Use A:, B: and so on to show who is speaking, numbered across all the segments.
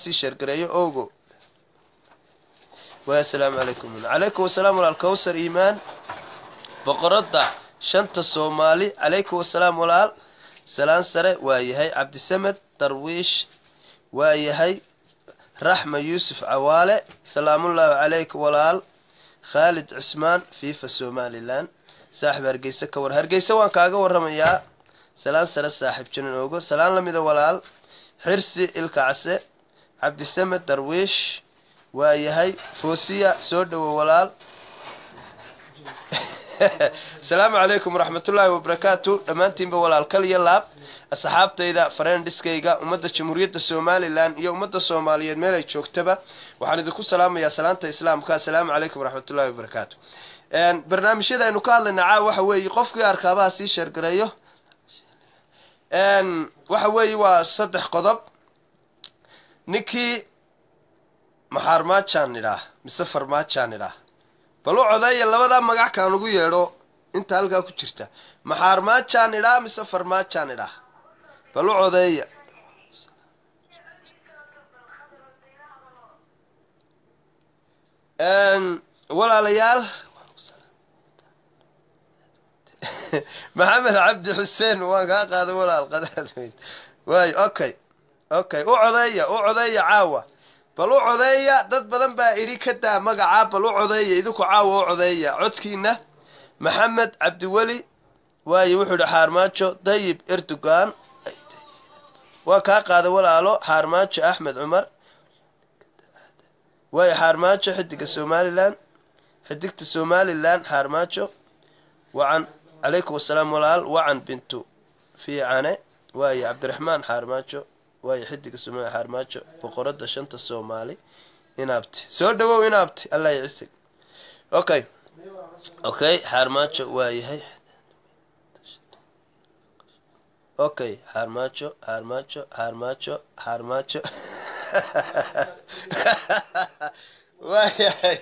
A: sii sheergareeyo ogo asalaamu calaykum calaykum wasalaam walaalkawsar iimaan boqoradda shanta soomaali calaykum wasalaam walaal salaan sare waa yahay cabdisamed darwiish waa yahay raxma yuusuf cawaale salaamullaahi calayka walaal khaalid cusmaan fifa somalilan saaxib hargeysa ka war hargeyse waan kaaga waramayaa salaan sare saaxiib janan oogo salaan lamida walaal xirsi ilka case cabdisamed darwiish waa yahay foosiya soo dhowo walaal asalaamu calaykum waraxmatullaahi wabarakaatu dhammaantiinba walaal kaliya laab asxaabtayda farendiskayga ummadda jamhuuriyadda somalilan iyo ummadda soomaaliyeed meel ay joogtaba waxaan idinku salaamayaa salaanta islaamka asalaamu calaykum waraxmatullahi wabarakaatu barnaamijyada aynu ka hadlayna caaw waxa weeye qofkii arkaabaha sii sheergareeyo waxa weeye waa saddex qodob ninkii maxaarmaajaan idhaah mise farmaajaan idhaah bal u codeeya labadaa magac kaan ugu yeedho inta halkaa ku jirta maxaarmaajaan idhaa mise farmaajaan idhaah bal u codeeya walaalayaal maxamed cabdi xuseen waan kaa qaaday walaal qadaad weyd okay okay u codeeya u codeeya caawa bal u codeeya dad badan baa idhi ka daa magacaa bal u codeeya idinku caawa u codeeya codkiina maxamed cabdiweli waaye wuxuu idhi xaarmaajo dayib erdogan waa kaa qaaday walaalo xaarmaajo axmed cumar waaye xaarmaajo xidiga somalilan xidigta somalilan xaarmaajo wacan calaykum wasalaam walaal wacan bintu fiicane waayo cabdiraxmaan xaarmaajo waayo xidig isuma xaarmaajo boqorada shanta soomaali inaabti soo dhawow inaabti allah ycisig okay okay xaarmaajo waayahay okay xaarmaajo xaarmaajo xaarmaajo xaarmaajo waayahay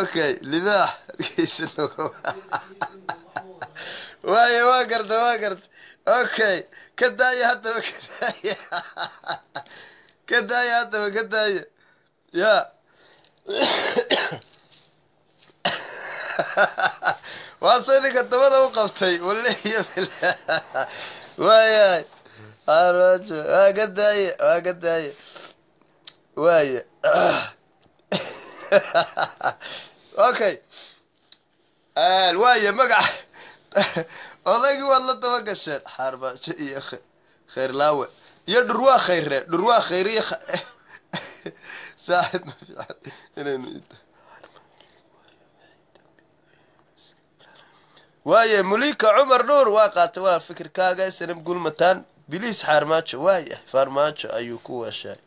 A: okay libaax argeysa waayo waa garta waa garta okay ka daaya haddaba ka daaya ka daaya haddaba ka daaya ya waa soo idinka dabada u qabtay walle iyo waayahay waa ka daaya waa ka daaya waaya okay waaya magaca odaygii waad la daba gasheen xaarbaajo iyo khayrlaawe iyo dhurwaa khayre dhurwaa khayriy eh, saaxib ma fiican inaynu waaye muliika cumar nuur waa qaatay walaal fikirkaaga sanab gulmataan biliis xaarmaajo waaya farmaajo ayuu ku weesheay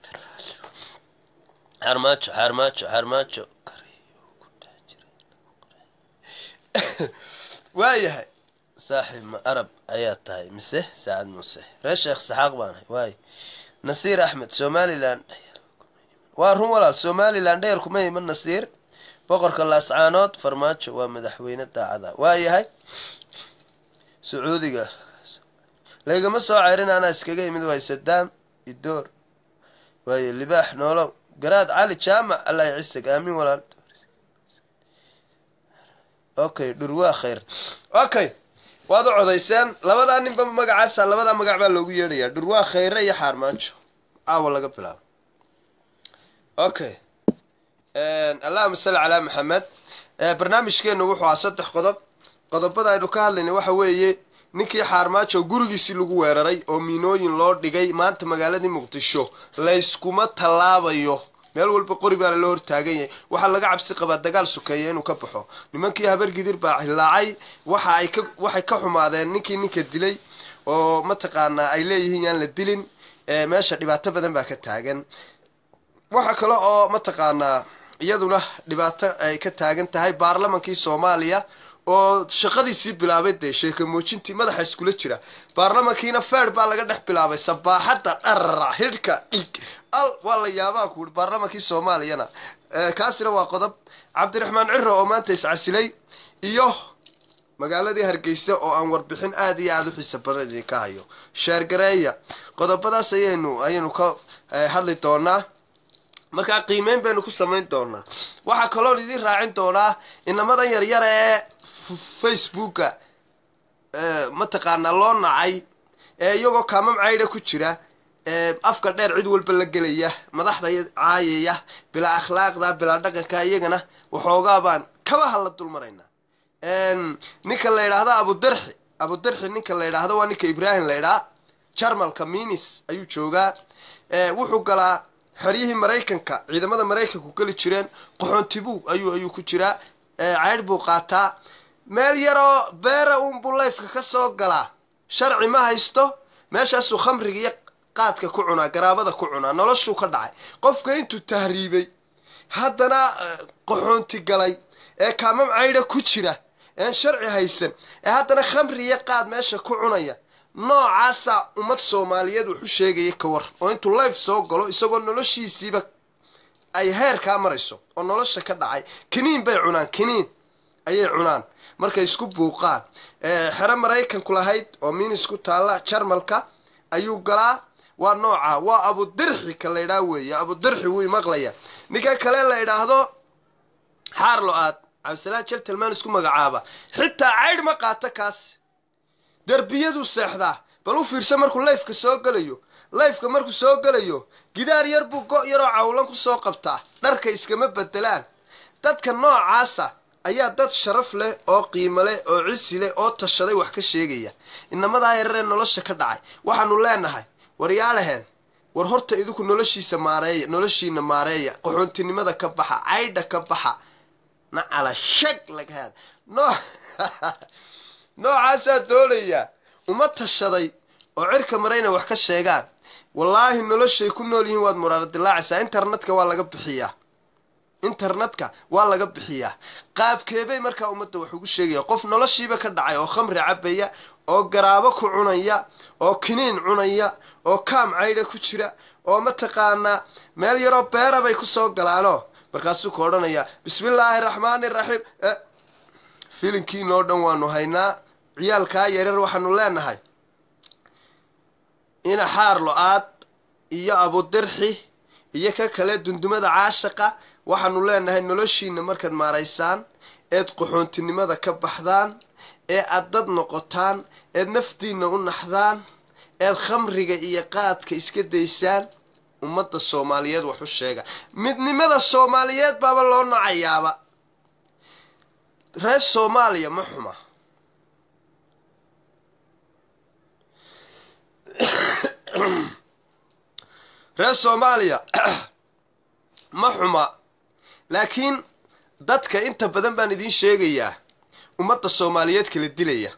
A: xaarmaajo xaarmaajo xaarmaajo waayahay saaxib ma arab ayaa tahay mise saacad muuse ree sheekh saxaaq baanahay waay nasiir axmed somalilan waa run walaal somalilan dheerkuma iman nasiir boqorka laascaanood farmaajo waa madaxweyne daacada waa yahay sacuudiga laygama soo cerin anaa iskaga imid waay sadaam idoor waaye libaax noolow garaad cali jaamac allahi cisig aamin walaal okay dhurwaa khayr okay waad u codayseen labadaa ninba magacaasa labadaa magac baa loogu yeedhayaa dhurwaa khayre iyo xaarmaajo caawa laga bilaabo okay allahuma salli calaa maxamed eh, barnaamijkeenu wuxuu ahaa saddex qodob qodobada aynu ka hadlayna waxa weeye ninkii xaarmaajo gurigiisii lagu weeraray oo miinooyin loo dhigay maanta magaaladii muqdisho layskuma tallaabayo meel walba qori baana la hortaagan yahay waxaa laga cabsi qabaa dagaal sukeeya inuu ka baxo nimankii habargidir baa hilaacay waxa ay ka waxay ka xumaadeen ninkii ninka dilay oo mataqaanaa ay leeyihiin yaan la dilin meesha dhibaato badan baa ka taagan waxaa kale oo mataqaanaa iyaduna dhibaato ay ka taagan tahay baarlamankii soomaaliya oo shaqadiisii bilaabay dee sheeko muujintii madaxa iskula jira baarlamankiina feer baa laga dhex bilaabay sabaaxadda dharara hirka dhig al waa la yaabaa ku yidhi baarlamankii soomaaliyana kaasina waa qodob cabdiraxmaan ciro oo maanta iscasilay iyo magaaladii hargeysa oo aan warbixin aad iyo aada u xiisa badan idinka hayo sheergareeya qodobadaas ayaynu ayaynu ka eh, hadli doonaa markaa qiimeyn baynu ku samayn doonaa waxaa kaloon idiin raacin doonaa inamadan yaryara ee facebooka eh, mataqaanaa loo nacay ee eh, iyagoo kaamam caydha ku jira eh, afka dheer cid walba la gelaya madaxda caayaya bilaa akhlaaqda bilaa dhaqanka iyagana waxoogaa baan kabaha la dulmaraynaa ninka la yidhaahda abudarxi abudarxi ninka la yidhaahdo waa ninka ibrahim la yidhaha jarmalka minis ayuu joogaa wuxuu galaa xeryihii maraykanka ciidamada maraykanku geli jireen qoxoontibu ayuu ayuu ku jiraa cayr buu qaataa meel yaroo beera uunbuu layfka ka soo galaa sharci ma haysto meeshaasuu khamriga iyo qaadka ku cunaa garaabada ku cunaa noloshuu ka dhacay qofka intuu tahriibay haddana eh, qaxoonti galay ee kaama macaydha ku jira een sharci haysan ee haddana khamri iyo qaad meesha ku cunaya noocaasaa ummad soomaaliyeed wuxu sheegaya ka war oo intuu life soo galo isagoo noloshiisiiba ay heerkaa marayso oo nolosha ka dhacay kiniin bay cunaan kiniin ayay cunaan markay isku buuqaan xero maraykanku lahayd oo ku taalla jarmalka ayuu galaa waa nooca waa abudirxi ka la idhaa weeye abudirxi wuu maqlaya ninka kale la idhaahdo xaarlo aad cabdisalaan jal tilmaan isku magacaaba xitaa caydh ma qaato kaas derbiyaduu seexdaa bal u fiirsa markuu layfka soo gelayo layfka markuu soo gelayo gidaar yar buu go' yaroo cawlan ku soo qabtaa dharka iskama bedelaan dadka noocaasa ayaa dad sharaf leh oo qiimo leh oo cisi leh oo tashaday wax ka sheegaya inamadaa yararee nolosha ka dhacay waxaanu leenahay war yaalaheen war horta idinku noloshiisa maareeya noloshiina maareeya qaxoontinimada ka baxa caydha ka baxa nacala shag lagahaad noo noocaasaa doonayaa uma tashaday oo cirka marayna wax ka sheegaan wallaahi noloshay ku nool yihiin waad muraaro dilaacaysaa internetka waa laga bixiyaa internetka waa laga bixiyaa qaabkeebay markaa ummadda wax ugu sheegaya qof noloshiiba ka dhacay oo khamri cabaya oo garaabo ku cunaya oo kiniin cunaya oo kaam caydha ku jira oo mataqaanaa meel yaroo beera bay kusoo galaanoo markaasuu ka odhanayaa bismillaahi raxmaani raxiim eh, filinkiinoo dhan waanu haynaa ciyaalkaa yaryar waxaanu leenahay inaxaar lo-aad iyo abudirxi iyo ka kale dundumada caashaqa waxaanu leenahay noloshiina markaad maaraysaan eed qaxoontinimada ka baxdaan ee aad dad noqotaan eed naftiinna u naxdaan eed khamriga iyo qaadka iska daysaan ummadda soomaaliyeed wax u sheega midnimada soomaaliyeed baaba loo nacayaaba reer soomaaliya ma xuma reer soomaaliya ma xuma laakiin dadka inta badan baan idiin sheegayaa ummadda soomaaliyeed kala dilaya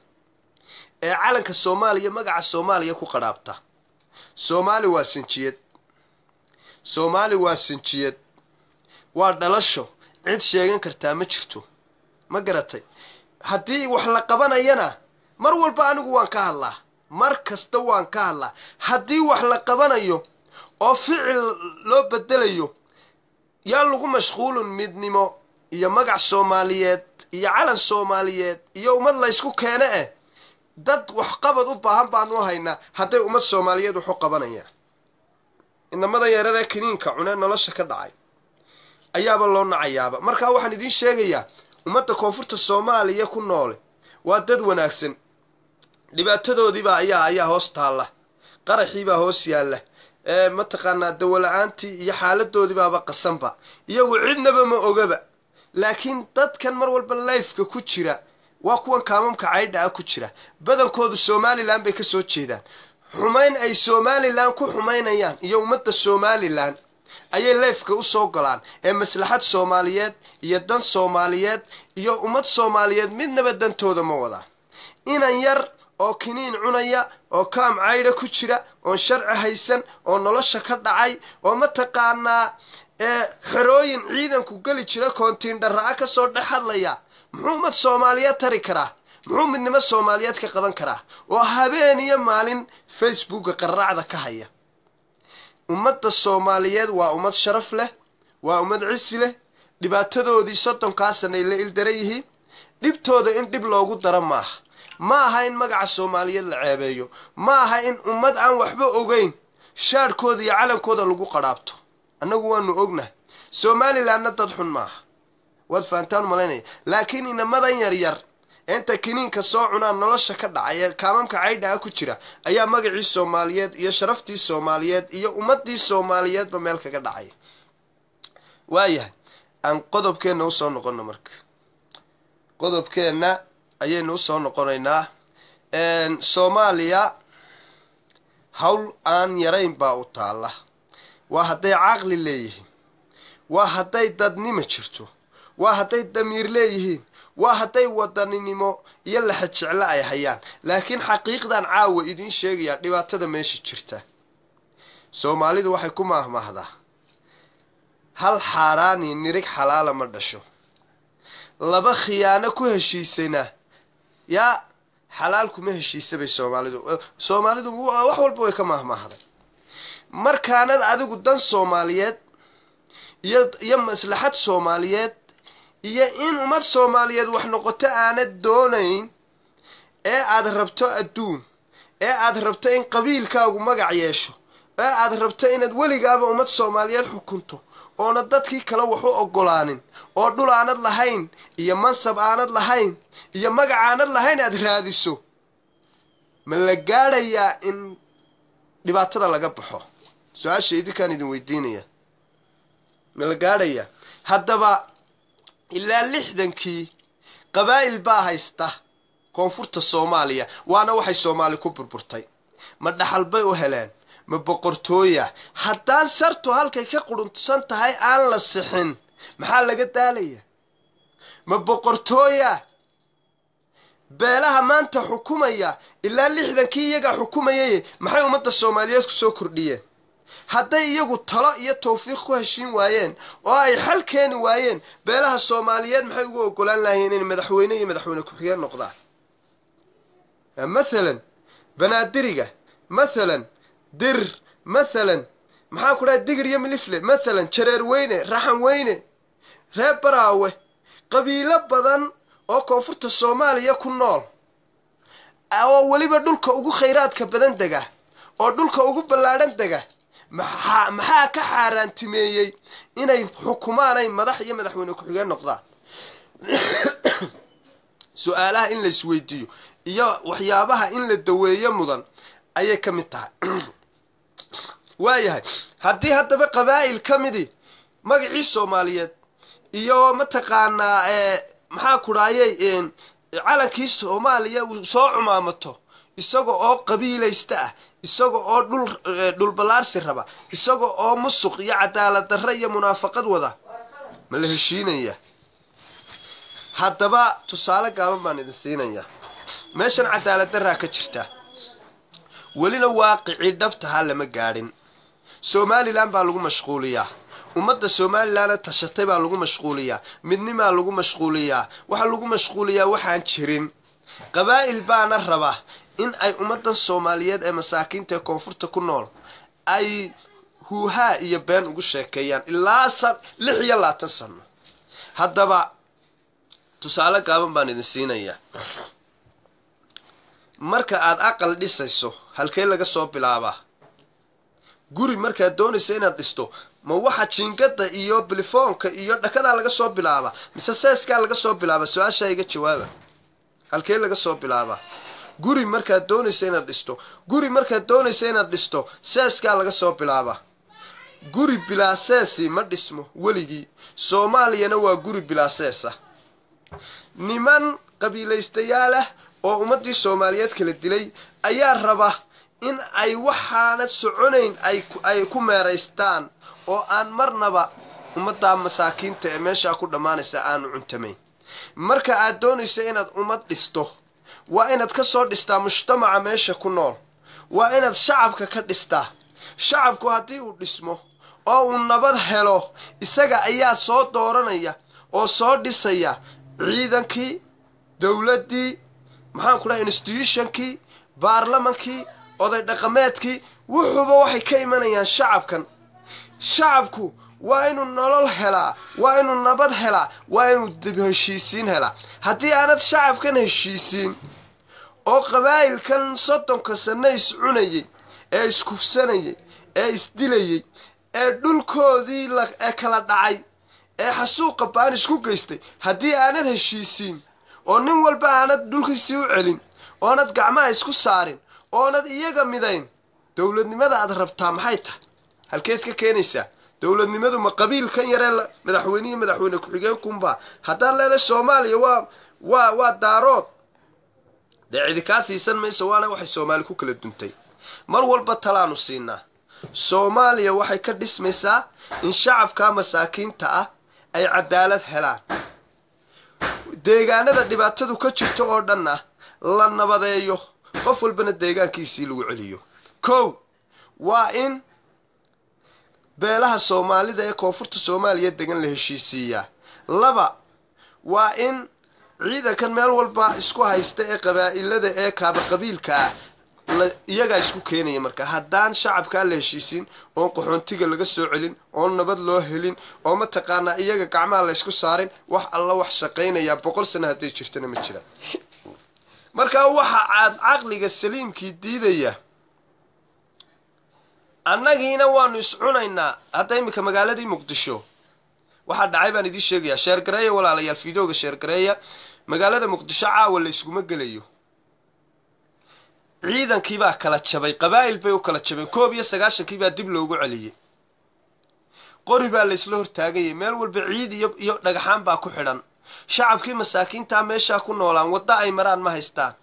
A: ee calanka soomaaliya magaca soomaaliya ku qadhaabta soomaali waa sinjiyad soomaali waa sinjiyad waa dhalasho cid sheegan kartaa ma jirto ma garatay haddii wax la qabanayana mar walba anigu waan ka hadlaa mar kasta waan ka hadlaa haddii wax la qabanayo oo ficil loo bedelayo yaa lagu mashquulun midnimo iyo magac soomaaliyeed iyo calan soomaaliyeed iyo ummad laysku keene eh dad waxqabad u baahan baanu haynaa hadday ummad soomaaliyeed waxu qabanayaan inamada yeerare kiniinka cunee nolosha ka dhacay ayaaba loo nacayaaba markaa waxaan idiin sheegayaa ummadda koonfurta soomaaliya ku noole waa dad wanaagsan dhibaatadoodiiba ayaa ayaa hoos taalla qaraxiibaa hoos yaalla ee mataqaanaa dawala-aantii iyo xaaladoodibaaba qasanba iyagu cidnaba ma ogaba laakiin dadkan mar walba lifeka ku jira waa kuwan kaamamka caydha ah ku jira badankoodu somalilan bay ka soo jeedaan xumayn ay somalilan ku xumaynayaan iyo ummadda somalilan ayay lifeka usoo golaan ee maslaxad soomaaliyeed iyo dan soomaaliyeed iyo ummad soomaaliyeed midnaba dantooda ma wadaa inan yar oo kiniin cunaya oo kaam caydha ku jira oon sharci haysan oo nolosha ka dhacay oo mataqaanaa xerooyin ciidanku geli jira koontiin dharra'a ah kasoo dhex hadlaya muxuu ummad soomaaliyeed tari karaa muxuu midnimo soomaaliyeed ka qaban karaa oo habeen iyo maalin facebooka qarraacda ka haya ummadda soomaaliyeed waa ummad sharaf leh waa ummad cisi leh dhibaatadoodii soddonkaa sanay la ildaran yihiin dhibtooda in dhib loogu daro maaha ma aha in magaca soomaaliyeed la ceebeeyo ma aha in ummad aan waxba ogeyn shaadhkooda iyo calankooda lagu qadhaabto annagu waanu ognahay somalilanna dad xun maaha waad fahantaan malaynaya laakiin inamadan yaryar inta kiniinka soo cunaa nolosha ka dhacay ee kaamamka caydhaa ku jira ayaa magacii soomaaliyeed iyo sharaftii soomaaliyeed iyo ummaddii soomaaliyeedba meel kaga dhacay waayahay aan qodobkeenna usoo noqono marka qodobkeenna ayaynu usoo noqonaynaa soomaaliya hawl aan yarayn baa u taalla waa hadday caqli leeyihiin waa hadday dadnima jirto waa hadday damiir leeyihiin waa hadday wadaninimo iyo laxa jeclo ay hayaan laakiin xaqiiqdan caawa idiin sheegayaa dhibaatada meesha jirta soomaalidu waxay ku maahmaahdaa hal xaaraani nirig xalaala ma dhasho laba khiyaano ku heshiisanaa yaa xalaal kuma heshiisa bay soomaalidu soomaalidu ah, wax walba way ka maahmaahday markaanad adigu dan soomaaliyeed iyo iyo maslaxad soomaaliyeed iyo in ummad soomaaliyeed wax noqoto aanad doonayn ee aad rabto adduun ee aad rabto in qabiilkaagu magac yeesho ee aad rabto inaad weligaaba ummad soomaaliyeed xukunto oona dadkii kale waxu oggolaanin oo dhul aanad lahayn iyo mansab aanad lahayn iyo magac aanad lahayn aad raadiso ma la gaadhayaa in dhibaatada laga baxo su-aasha idinkaan idin weydiinaya ma la gaadhayaa haddaba ilaa lixdankii qabaa'il baa haysta koonfurta soomaaliya waana waxay soomaali ku burburtay ma dhaxal bay u heleen ma boqortooya haddaan sartu halkay ka qurunsan tahay aan la sixin maxaa laga daalaya ma boqortooya beelaha maanta xukumaya ilaa lixdankii iyagaa xukumayaye maxay ummadda soomaaliyeed kusoo kordhiyeen hadday iyagu talo iyo towfiiq ku heshiin waayeen oo ay xal keeni waayeen beelaha soomaaliyeed maxay ugu ogolaan lahayen inay madaxweyne iyo madaxweyne ku-xigeen noqdaan mathalan banaadiriga mathalan dir mathalan maxaan ku dhahay digir iyo milifle mathalan jareer weyne raxan weyne reer baraawe qabiilo badan oo koonfurta soomaaliya ku nool oo weliba dhulka ugu khayraadka badan dega oo dhulka ugu ballaadhan dega maxaa ka xaaraantimeeyey inay xukumaan ay madax iyo madaxweyne ku-xigeen noqdaan su-aalaha in la isweydiiyo iyo waxyaabaha in la daweeyo mudan ayay ka mid tahay waayahay haddii haddaba qabaa'il ka midi magacii soomaaliyeed iyo mataqaanaa eh, maxaa ku calankii soomaaliya uu soo cumaamato isaga oo qabiilaysta ah isaga oo eh, dhulballaarsi raba isaga oo musuq iyo cadaalad darre iyo munaafaqad wada ma la heshiinaya haddaba tusaale gaaban baan idin siinaya meeshan cadaalad darraa ka jirta welina waaqici dhabtaha lama gaadhin somalilan baa lagu mashquuliyaa ummadda somalilanna tashatay baa lagu mashquuliyaa midnimaa lagu mashquuliyaa waxaa lagu mashquuliyaa waxaan jirin qabaa'il baana raba in ay ummaddan soomaaliyeed ee masaakiinta ee koonfurta ku nool ay huuhaa iyo been ugu sheekeeyaan ilaa san lix iyo labaatan sano haddaba tusaale gaaban baan idin siinayaa marka aad aqal dhisayso halkee laga soo bilaabaa guri markaad doonaysa inaad dhisto ma waxa jiingada iyo bilifoonka iyo dhakadaa laga soo bilaaba mise seeskaa laga soo bilaaba su-aashaa iga jawaaba halkee laga soo bilaaba guri markaad doonaysa inaad dhisto guri markaad doonaysa inaad dhisto seeskaa laga soo bilaaba guri bilaa seesi ma dhismo weligii soomaaliyana waa guri bilaa seesa niman qabiilaystayaalah oo ummaddii soomaaliyeed kala dilay ayaa raba in ay waxaana soconayn ay ku meeraystaan oo aan marnaba ummaddaa masaakiinta ee meeshaa ku dhammaanaysa aanu cuntamayn marka aad doonaysa inaad ummad dhisto waa inaad ka soo dhistaa mujtamaca meesha ku nool waa inaad shacabka ka dhistaa shacabku haddii uu dhismo oo uu nabad helo isaga ayaa soo dooranaya oo soo dhisaya ciidankii dowladdii maxaan ku dhahay instituushankii baarlamankii oday dhaqameedkii wuxuuba waxay ka imanayaan shacabkan shacabku waa inuu nolol helaa waa inuu nabad helaa waa inuu heshiisiin helaa haddii aanad shacabkan heshiisiin oo qabaa'ilkan soddonka sanne iscunayay ee iskufsanayay ee isdilayay ee dhulkoodii ee kala dhacay ee xasuuqa baan isku geystay haddii aanad heshiisiin oo nin walba aanad dhulkiisii u celin oonad gacmaha isku saarin oonad iyaga midayn dowladnimada aad rabtaa maxay tahay halkeed ka keenaysaa dowladnimadu ma qabiilkan yaree madaxweynihi madaxweyne ku-xigeenkunba haddaad leedahay soomaaliya waa waa waa daarood dee cidi kaa siisan mayso waana waxay soomaali ku kala duntay mar walba talaanu siinaa soomaaliya waxay ka dhismaysaa in shacabkaa masaakiinta ah ay cadaalad helaan deegaanada dhibaatadu ka jirto oo dhanna la nabadeeyo qof walbana deegaankiisii lagu celiyo kow waa in beelaha soomaalida ee koonfurta soomaaliya degan la heshiisiiyaa laba waa in ciidankan meel walba isku haysta ee qabaa'ilada ee kaaba qabiilka ah iyagaa isku keenaya marka haddaan shacabkaa la heshiisin oon qaxoontiga laga soo celin oon nabad loo helin oo mataqaanaa iyaga gacmaha la ysku saarin wax alla wax shaqaynayaa boqol sano hadday jirtana ma jiraan markaa waxa aad caqliga saliimkii diidaya annagiina waanu iscunaynaa hadda iminka magaaladii muqdisho waxaa dhacay baan idiin sheegayaa sheergareeya walaalayaal fideoga sheergareeya magaalada muqdisho caawa la iskuma gelayo ciidankii baa kala jabay qabaa'il bay u kala jabeen koob iyo sagaashankii baa dib loogu celiyey qori baa laysla hortaagayay meel walba ciid iyo iyo dhagaxaan baa ku xidhan shacabkii masaakiintaa meeshaa ku noolaan waddo ay maraan ma haystaan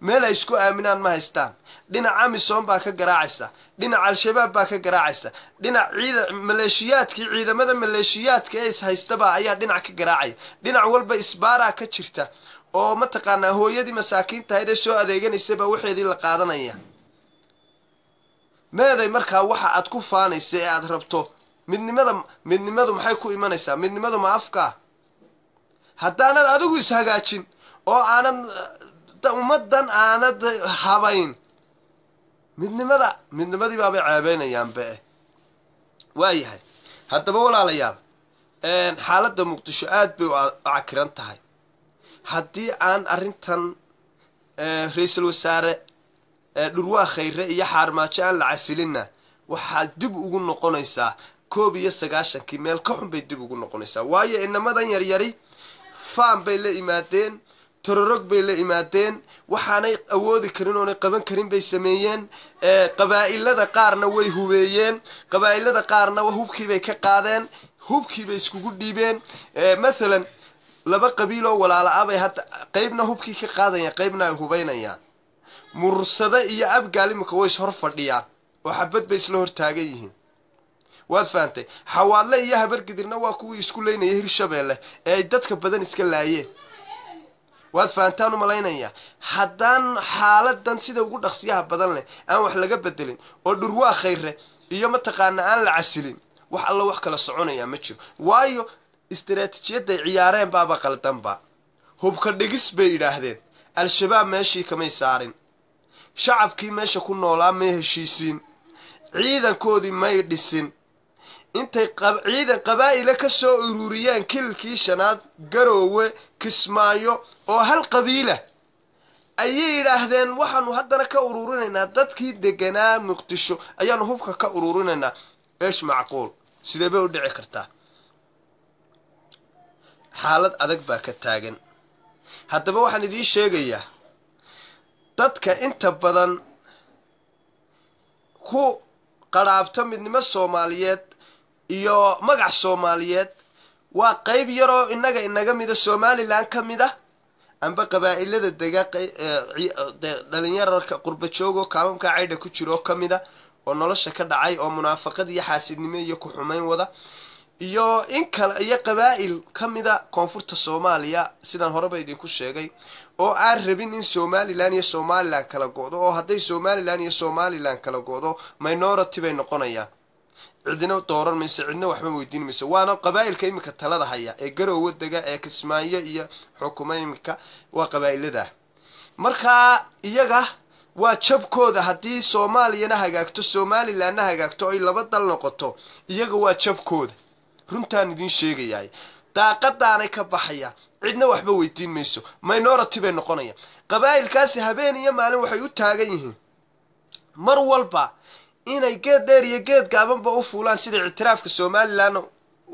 A: meel ay isku aaminaan ma haystaan dhinac amison baa ka garaacaysa dhinac al-shabaab baa ka garaacaysa dhinac ciida maleeshiyaadkii ciidamada maleeshiyaadka ee ishaystabaah ayaa dhinac ka garaacaya dhinac walba isbaaraa ka jirta oo mataqaanaa hooyadii ee soo adeeganaysabaa waxeedii la qaadanaya meeday markaa waxa aad ku faanaysa ee aad rabto midnimada midnimadu maxay ku imanaysaa midnimadu ma afkaa haddaanad adigu ishagaajin oo aanad uh, ummaddan aanad habayn midnimada midnimadii baabay ceebeynayaanbe waayahay haddaba walaalayaal xaaladda muqdisho aada bay u cakiran tahay haddii aan arrintan eh, ra-iisul wasaare eh, dhurwaa khayre iyo xaarmaajo aan la casilinna waxaa dib ugu noqonaysaa koob iyo sagaashankii meel ka xun bay dib ugu noqonaysaa waayo inamadan yaryari faan bay la imaadeen tororog bay la imaadeen waxaanay awoodi karin oonay qaban karin bay sameeyeen qabaa'ilada qaarna way hubeeyeen qabaa'ilada qaarna hubkii bay ka qaadeen hubkiibay iskugu dhiibeen mathalan laba qabiiloo walaala-abay ah hadda qeybna hubkii ka qaadayaan qeybna ay hubaynayaan mursada iyo abgaal iminka way is hor fadhiyaan oo xabad bay isla hortaagan yihiin waad fahantay xawaadle iyo habargidirna waa kuwii isku leynaya hirshabeelle ee ay dadka badan iska laayeen waad fahantaan u malaynayaa haddaan xaaladan sida ugu dhaqsiyaha badan leh aan wax laga bedelin oo dhurwaa khayre iyo mataqaana aan la casilin wax alla wax kala soconayaa ma jiro waayo istaraatiijiyaday ciyaareen baaba qaldanba hubka dhigis bay yidhaahdeen al-shabaab meeshii kamay saarin shacabkii meesha ku noolaa may heshiisiin ciidankoodii may dhisin intay ciidan qabaa'ila ka soo ururiyeen kililkii shanaad garoowe kismaayo oo hal qabiila ayay yidhaahdeen waxaanu haddana ka ururinaynaa dadkii deganaa muqdisho ayaanu hubka ka ururinaynaa eesh macquul sidee bay u dhici kartaa xaalad adag baa ka taagan haddaba waxaan idiin sheegayaa dadka inta badan ku qadhaabta midnimo soomaaliyeed iyo magac soomaaliyeed waa qayb yaroo innaga inaga mida somalilan ka mid a amba qabaa'ilada dega eh, dhalinyararka qurba joogoo kaalamka caydha ku jiro ka mid a oo nolosha ka dhacay oo munaafaqad iyo xaasidnimo iyo ku xumayn wada iyo in kale iyo qabaa'il ka mida koonfurta soomaaliya sidaan horeba idinku sheegay oo aan rabin in somalilan iyo somalilan kala go'do oo hadday somalilan iyo somalilan kala go'do minority bay noqonayaan cidina dooran mayso cidna waxba weydiin mayso waana qabaa'ilka iminka talada haya ee garowa dega ee kismaayo iyo xukumaymka waa qabaa qabaa'ilada markaa iyaga waa jabkooda haddii soomaaliyana hagaagto somalilanna hagaagto ay laba dal noqoto iyaga waa jabkooda runtaan idin sheegayahay daaqadaanay ka baxaya cidna waxba weydiin mayso minority bay noqonaya qabaa'ilkaasi habeen iyo maalin waxay u taagan yihiin mar walba inay geed dheer iyo geed gaabanba u fuulaan sida ictiraafka somalilanna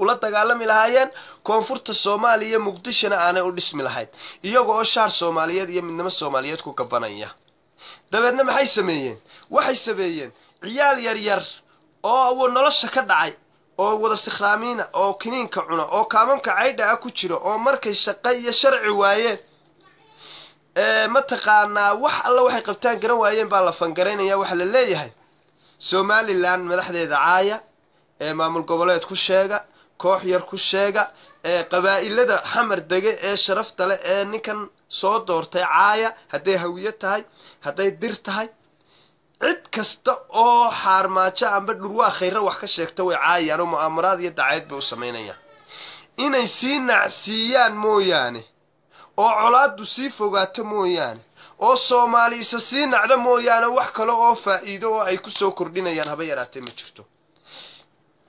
A: ula dagaalami lahaayeen koonfurta soomaaliya muqdishona aanay u dhismi lahayd iyaga oo shaar soomaaliyeed iyo midnimo soomaaliyeed ku gabanaya dabeedna maxay sameeyeen waxay sameeyeen ciyaal yaryar oo nolosha ka dhacay oo wada sikhraamiina oo kiniinka cuna oo kaamamka caydha ah ku jira oo markay shaqo iyo sharci waayeen mataqaanaa wax alla waxay qabtaan garan waayeen baa la fangaraynaya waxaa la leeyahay somalilan madaxdeeda caaya ee maamul goboleed ku sheega koox yar ku sheega ee qabaa'ilada xamar dege ee sharafta leh ee ninkan soo doortay caaya hadday hawiyo tahay hadday dir tahay cid kasta oo xaarmaajo amba dhurwaa khayra wax ka sheegta way caayayaan oo mu'aamaraad iyo dacayd bay u samaynayaan inay sii nacsiiyaan mooyaane oo colaaddu sii fogaato mooyaane oo soomaaliisa sii nacdo mooyaane wax kale oo faa'iido oo ay ku soo kordhinayaan haba yaraatee ma jirto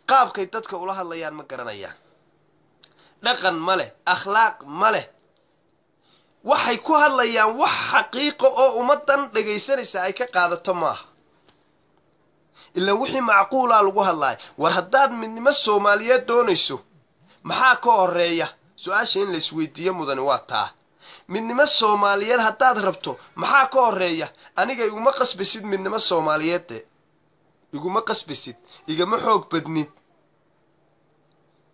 A: qaabkay dadka ula hadlayaan ma garanayaan dhaqan ma leh akhlaaq ma leh waxay ku hadlayaan wax xaqiiqa oo ummaddan dhagaysanaysa ay ka qaadato maaha ilaa wixii macquulaa lagu hadlaaya war haddaad midnimo soomaaliyeed doonayso maxaa ka horeeya su-aasha in laisweydiiyo mudani waa taa midnimo soomaaliyeed haddaad rabto maxaa ka horreeya aniga iguma qasbisid midnimo soomaaliyeedde iguma qasbisid igama xoog badnid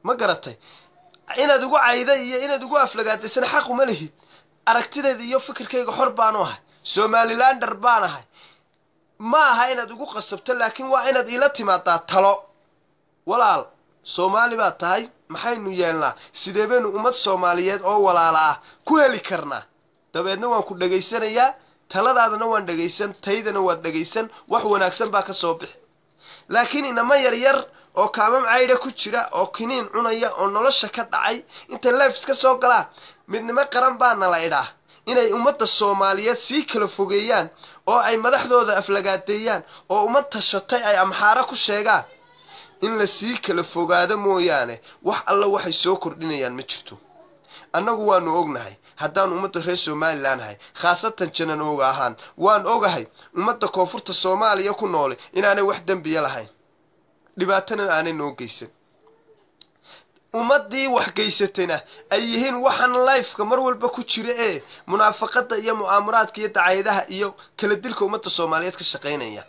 A: ma garatay inaad igu cayday iyo inaad igu aflagaadaysana xaq uma lihid aragtidayda iyo fikirkayga xor baanu ahay somalilander baan ahay ma aha inaad igu qasabto laakiin waa inaad iila timaadaa talo walaal soomaali baad tahay maxaynu yeelnaa sidee baynu ummad soomaaliyeed oo walaala ah ku heli karnaa dabeedna waan ku dhegaysanayaa taladaadana waan dhegaysan taydana waad dhegaysan wax wanaagsan baa ka soo bixi laakiin inama yaryar oo kaamam macaydha ku jira oo kiniin cunaya oo nolosha ka dhacay intay leefis ka soo galaan midnimo qaran baa nala idhaa inay ummadda soomaaliyeed sii kala fogeeyaan oo ay madaxdooda aflagaadeeyaan oo ummad tashatay ay amxaaro ku sheegaan in lasii kala fogaado mooyaane wax alla waxay soo kordhinayaan ma jirto annagu waanu ognahay haddaan ummadda reer somalilan ahay khaasatan janan ooga ahaan waan ogahay ummadda koonfurta soomaaliya ku noole inaanay wax dembiya lahayn dhibaatana aanay noo geysan ummaddii wax geysatayna ay yihiin waxaan lifeka mar walba ku jira ee munaafaqadda iyo mu'aamuraadka iyo dacayadaha iyo kala dilka ummadda soomaaliyeed ka shaqaynaya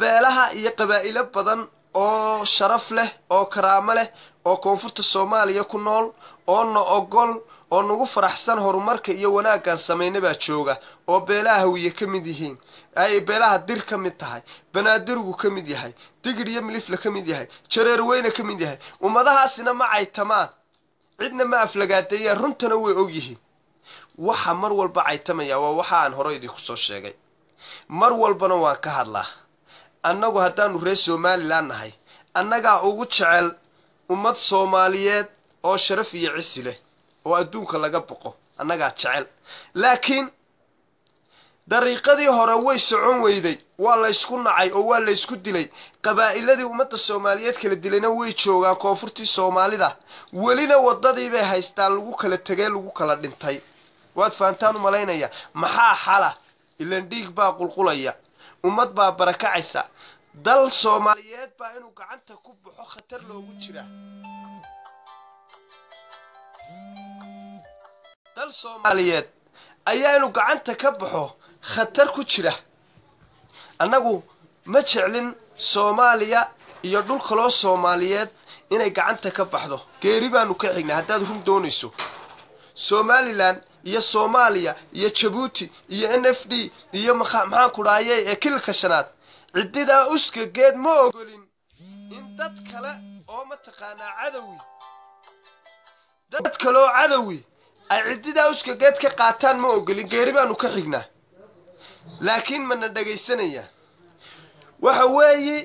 A: beelaha iyo qabaa'ilo badan oo sharaf leh oo karaamo leh oo koonfurta soomaaliya ku nool oo na ogol oo nagu faraxsan horumarka iyo wanaaggan samayna baa jooga oo beelaha hawiye ka mid yihiin ay beelaha dir ka mid tahay banaadirgu ka mid yahay digidh iyo milifla ka mid yahay jareerweyne ka mid yahay ummadahaasina ma caytamaan cidna ma aflagaadeeyaan runtana way ogyihiin waxa mar walba caytamaya waa waxa aan hore idinku soo sheegay mar walbana waan ka hadlaa annagu haddaanu reer somalilan nahay annagaa ugu jecel ummad soomaaliyeed oo sharaf iyo cisi leh oo adduunka laga boqo annagaa jecel laakiin dariiqadii hore way socon weyday waa laysku nacay oo waa laysku dilay qabaa'iladii ummadda soomaaliyeed kala dilayna way joogaan koonfurtii soomaalida welina waddadii bay haystaan lagu kala tegee lagu kala dhintay waad fahantaan u malaynaya maxaa xala ilan dhiig baa qulqulaya ummad baa barakacaysa dal soomaaliyeed baa inuu gacanta ku baxo khatar loogu jira dal soomaaliyeed ayaa inuu gacanta ka baxo khatar ku jira annagu ma jeclin soomaaliya iyo dhul kaloo soomaaliyeed inay gacanta ka baxdo geeri baanu ka xignay haddaad run doonayso somalilan iyo soomaaliya iyo jabuuti iyo n f d iyo maxaan ku dhahaye ee kilka shanaad ciddidaa uska geed ma ogolin in dad kale oo mataqaanaa cadowi dad kaleoo cadawi ay ciddidaa uska geed ka qaataan ma ogolin geeri baanu ka xignaa laakiin mana dhegaysanaya waxa weeye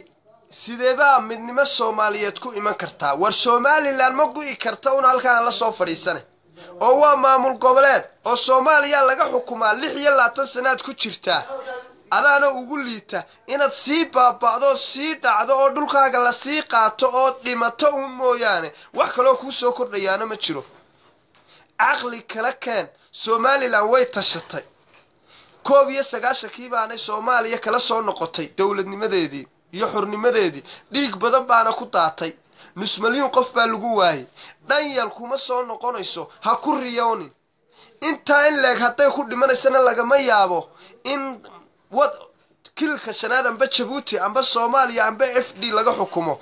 A: sideebaa midnimo soomaaliyeed ku iman kartaa war somalilan ma gu'i karta un halkaana la soo fadhiisane oo waa maamul goboleed oo soomaaliya laga xukumaa lix iyo labaatan sanaad ku jirtaa adaana ugu liita inaad sii baaba'dood sii dhacdo oo dhulkaaga la sii qaato oo dhimato uun mooyaane wax kaloo kuusoo soo kordhayaana ma jiro caqli kala keen somalilan way tashatay koob iyo sagaashankii baanay soomaaliya kala soo noqotay dowladnimadeedii iyo xornimadeedii dhiig badan baana ku daatay nus qof baa lagu waayey dhanyal kuma soo noqonayso ha ku riyoonin intaa in leeg hadday ku dhimanaysana lagama yaabo in wad kilka shanaad amba jabuuti amba soomaaliya amba f d laga xukumo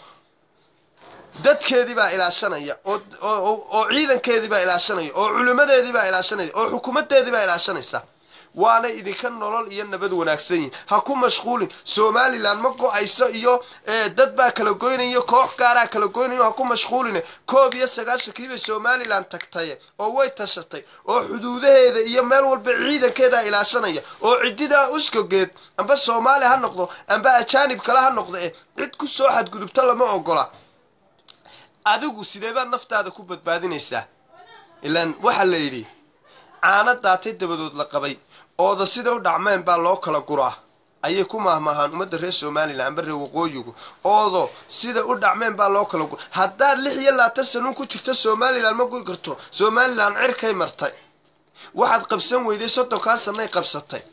A: dadkeedii baa ilaashanaya oo ciidankeedii baa ilaashanaya oo culimmadeedii baa ilaashanaya oo xukuumaddeedii baa ilaashanaysa waana idinka nolol iyo nabad wanaagsan yihin ha ku mashquulin somalilan ma go-ayso iyo eh, dad baa kala goynayo koox gaaraa kala goynayo ha ku mashquuline koob iyo sagaashankiibay somalilan tagtaye oo way tashatay oo xuduudaheeda iyo meel walba ciidankeedaa ilaashanaya oo cididaa uskogeed amba soomaali ha noqdo amba ajaanib kale ha noqdo e cid kusoo xadgudubto lama ogola adigu sidee baad naftaada ku badbaadinaysaa ilaan waxaa la yidhi caano daatay dabadood la qabay ooda sida u dhacmeen baa loo kala guraa ayay ku mahmahaan ummadda reer somalilan amba reer waqooyigu oodo sida u dhacmeen baa loo kala gura haddaad lix iyo labaatan sanuun ku jirta somalilan ma guy karto somalilan cirkay martay waxaad qabsan weyday soddonkaa sanay qabsatay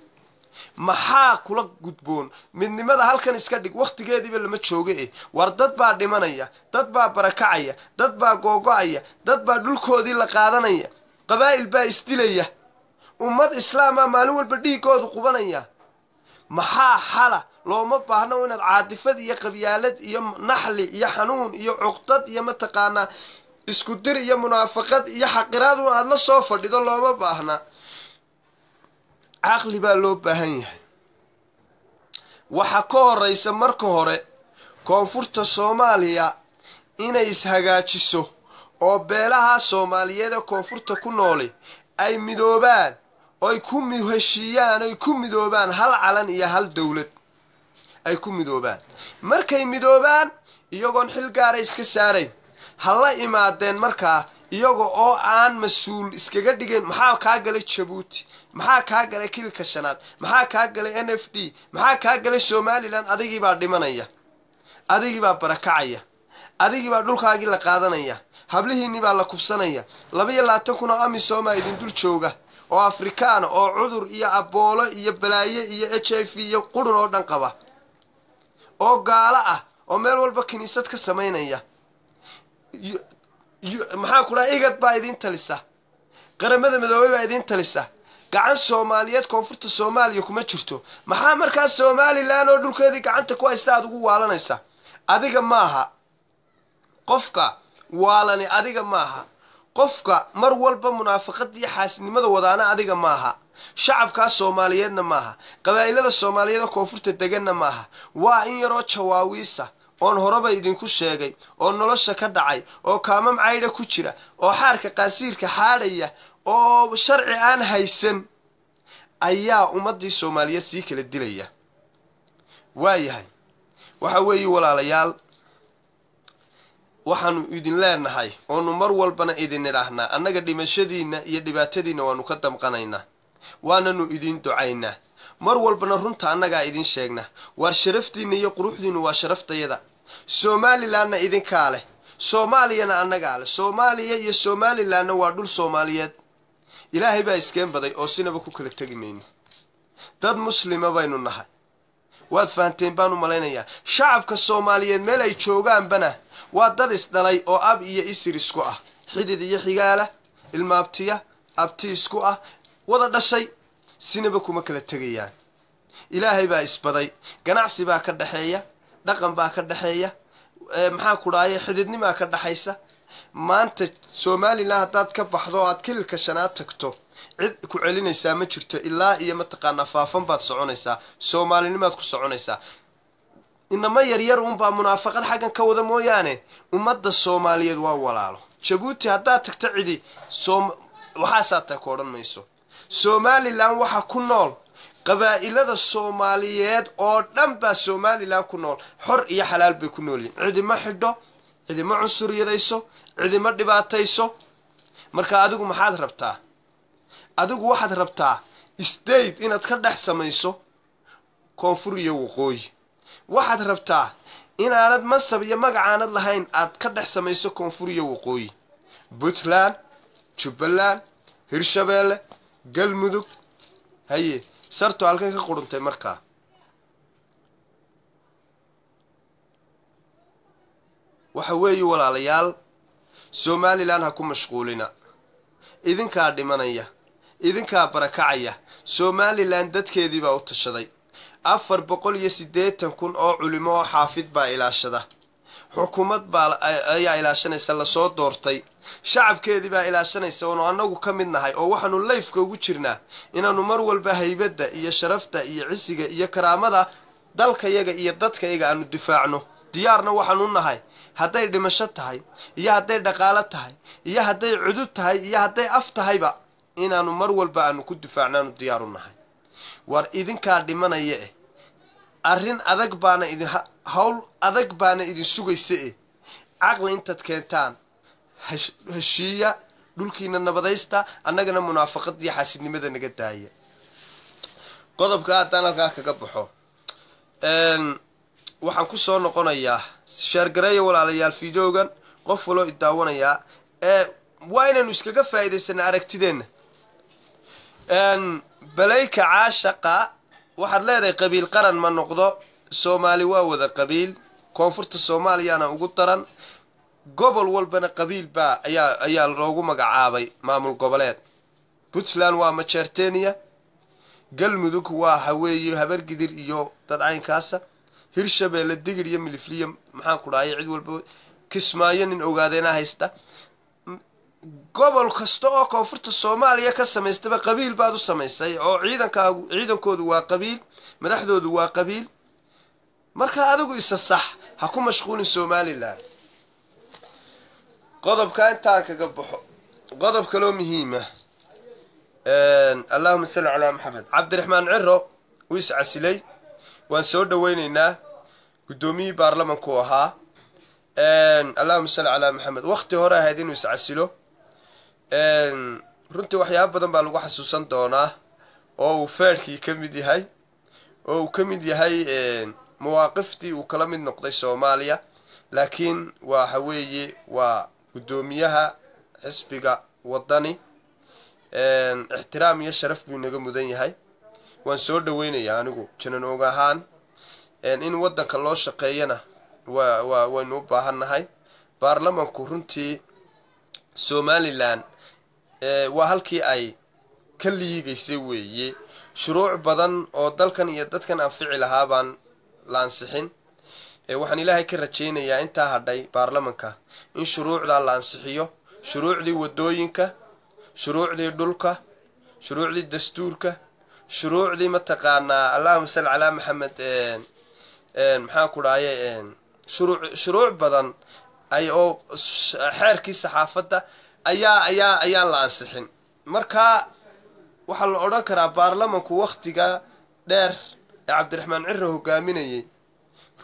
A: maxaa kula gudboon midnimada halkan iska dhig wakhtigeediiba lama jooga eh war dad baa dhimanaya dad baa barakacaya dad baa googo'aya dad baa dhulkoodii la qaadanaya qabaa'il baa isdilaya ummad islaamaa ah maalin walba dhiiggoodu qubanaya maxaa xala looma baahno inaad caadifad iyo qabyaalad iyo naxli iyo xanuun iyo cuqdad iyo mataqaanaa isku dir iyo munaafaqad iyo xaqiraadun aada la soo fadhido looma baahna caqli baa loo baahan yahay waxaa ka horraysa marka hore koonfurta soomaaliya inay ishagaajiso oo beelaha soomaaliyeed ee koonfurta ku nooli ay midoobaan oo ku heshiiyaan ay ku midoobaan hal calan iyo hal dowlad ay ku midoobaan markay midoobaan iyagoon xil gaara iska saarayn ha la imaadeen markaa iyago oo aan mas-uul iskaga dhigeen maxaa kaa galay jabuuti maxaa kaa galay kilka shanaad maxaa kaa galay n f d maxaa kaa galay somalilan adigiibaa dhimanaya adigiibaa barakacaya adigiibaa dhulkaagii la qaadanaya hablihiinnii baa la kufsanaya laba iyo labaatan kun oo amisomaa idin dul jooga oo afrikaana oo cudur iyo aboolo iyo balaayo iyo h i v iyo qurun oo dhan qaba oo gaalo ah oo meel walba kiniisad ka samaynaya maxaan ku dhaha igad baa idiin talisa qaramada midoobay baa idiin talisa gacan soomaaliyeed koonfurta soomaaliya kuma jirto maxaa markaa somalilan oo dhulkeedii gacanta ku haysta aad ugu waalanaysa adiga maaha qofka waalani adiga maaha qofka mar walba munaafaqadiiyo xaasinimada wadaana adiga maaha shacabkaa soomaaliyeedna maaha qabaa'ilada soomaaliyada koonfurta deganna maaha waa in yaroo jawaawiisa oon horeba idinku sheegay oo nolosha ka dhacay oo kaamam caydha ku jira oo xaarka qaasiirka xaadhaya oo sharci aan haysan ayaa ummaddii soomaaliyeed sii kala dilaya waayahay waxa weeye walaalayaal waxaannu idin leenahay oonu mar walbana idin idhaahnaa annaga dhimashadiinna iyo dhibaatadiinna waannu ka damqanaynaa waananu idin ducaynaa mar walbana runta annagaa idin sheegna waar sharaftiinna iyo quruxdiinnu waa sharaftayada somalilanna idinkaa leh soomaaliyana annagaa leh soomaaliya iyo somalilanna waa dhul soomaaliyeed ilaahay baa iskeen baday oo sinaba ku kala tegi mayna dad muslima baynu nahay waad fahanteen baan u malaynayaa shacabka soomaaliyeed meel ay joogaanbana waa dad isdhalay oo ab iyo isir isku ah xidid iyo xigaalah ilmaabtiya abti isku ah wada dhashay sinaba kuma kala tegayaan ilaahay baa isbaday ganacsi baa ka dhexeeya dhaqan baa ka dhexeeya maxaa ku dhahaye xididnimaa ka dhexaysa maanta somalilan haddaad ka baxdo o aad kililka shanaad tagto cid ku celinaysaa ma jirto ilaa iyo mataqaanaa faafan baad soconaysaa soomaalinimaad ku soconaysaa inama yaryar uunbaa munaafaqad xaggan ka wada mooyaane ummadda soomaaliyeed waa walaalo jabuuti haddaad tagta cidi waxaasaa tae ka odhan mayso somalilan waxa ku nool qabaa'ilada soomaaliyeed oo dhan baa somalilan ku nool xor iyo xalaal bay ku nool yihin cidima xidho cidima cunsuriyadayso cidima dhibaatayso marka adigu maxaad rabtaa adigu waxaad rabtaa state inaad ka dhex samayso koonfur iyo waqooyi waxaad rabtaa inaanad masab iyo magacaanad lahayn aad ka dhex samayso koonfur iyo waqooyi puntland jubbaland hirshabeelle galmudug haye sarto halkay ka quruntay markaa waxa weeye walaalayaal somalilan ha ku mashquulina idinkaa dhimanaya idinkaa barakacaya somalilan dadkeediibaa u tashaday afar boqol iyo siddeetan kun oo culimo oo xaafid baa ilaashada xukuumad baa ayaa ilaashanaysa lasoo doortay shacabkeedii baa ilaashanaysa oonu annagu ka mid nahay oo waxaanu layfka ugu jirnaa inaannu mar walba haybadda iyo sharafta iyo cisiga iyo karaamada dalkayaga iyo dadkayaga aanu difaacno diyaarna waxaanu nahay hadday dhimasho tahay iyo hadday dhaqaalo tahay iyo hadday cudud tahay iyo hadday af tahayba inaannu mar walba aanu ku difaacno aanu diyaar u nahay war idinkaa dhimanaya eh arrin adag baana idin hawl adag baana idin sugaysa eh caqli intaad keentaan heshiiya dhulkiina nabadaysta annagana munaafaqadiiyo xaasidnimada naga daaya qodobka haddaan halkaa kaga baxo waxaan ku soo noqonayaa shaargareeyo walaalayaal fideogan qof waloo idaawanayaa ee waa inaynu iskaga faa'iidaysana aragtideenna balayka caashaqa waxaad leedahay qabiil qaran ma noqdo soomaali waa wada qabiil koonfurta soomaaliyana ugu daran gobol walbana qabiil baa ayaa ayaa loogu magacaabay maamul goboleed puntland waa majeerteniya galmudug waa haweeye habargidir iyo dadcaynkaasa hirshabeelle digir iyo milifliya maxaan ku dhahay cid walba kismaayo nin ogaadeenaa haysta gobol kasta oo koonfurta soomaaliya ka samaystaba qabiil baad u samaysay oo ciidankaagu ciidankoodu waa qabiil madaxdoodu waa qabiil marka adigu isa sax ha ku mashquulin somalilan qodobka intaan kaga baxo qodob kaloo muhiima ah. allahuma salli calaa maxamed cabdiraxmaan ciro wuu is casilay waan soo dhowaynaynaa guddoomiyii baarlamanku ahaa allahuma salli calaa maxamed wakti hore ahayd inuu iscasilo runtii waxyaaba badan baa lagu xasuusan doonaa oo uu feerkii ka mid yahay oo uu ka mid yahay mawaaqiftii uu kala mid noqday soomaaliya laakiin waxa weeye waa guddoomiyaha xisbiga wadani ixtiraam iyo sharaf buu inaga mudan yahay waan soo dhaweynayaa anigu janan og ahaan in waddanka loo shaqeeyana wa wa waynu u baahan nahay baarlamanku runtii somalilan waa halkii ay ka liigaysay weeye shuruuc badan oo dalkan iyo dadkan anfici lahaa baan la ansixin waxaan ilaahay ka rajaynayaa intaa hadhay baarlamanka in shuruucdaa la ansixiyo shuruucdii waddooyinka shuruucdii dhulka shuruucdii dastuurka shuruucdii mataqaanaa allahuma salli calaa maxamed maxaan ku dhahaye shuruuc badan ay oo xeerkii saxaafadda ayaa ayaa ayaa la ansixin marka waxaa la odhan karaa baarlamanku wakhtiga dheer ee cabdiraxmaan ciro hogaaminayay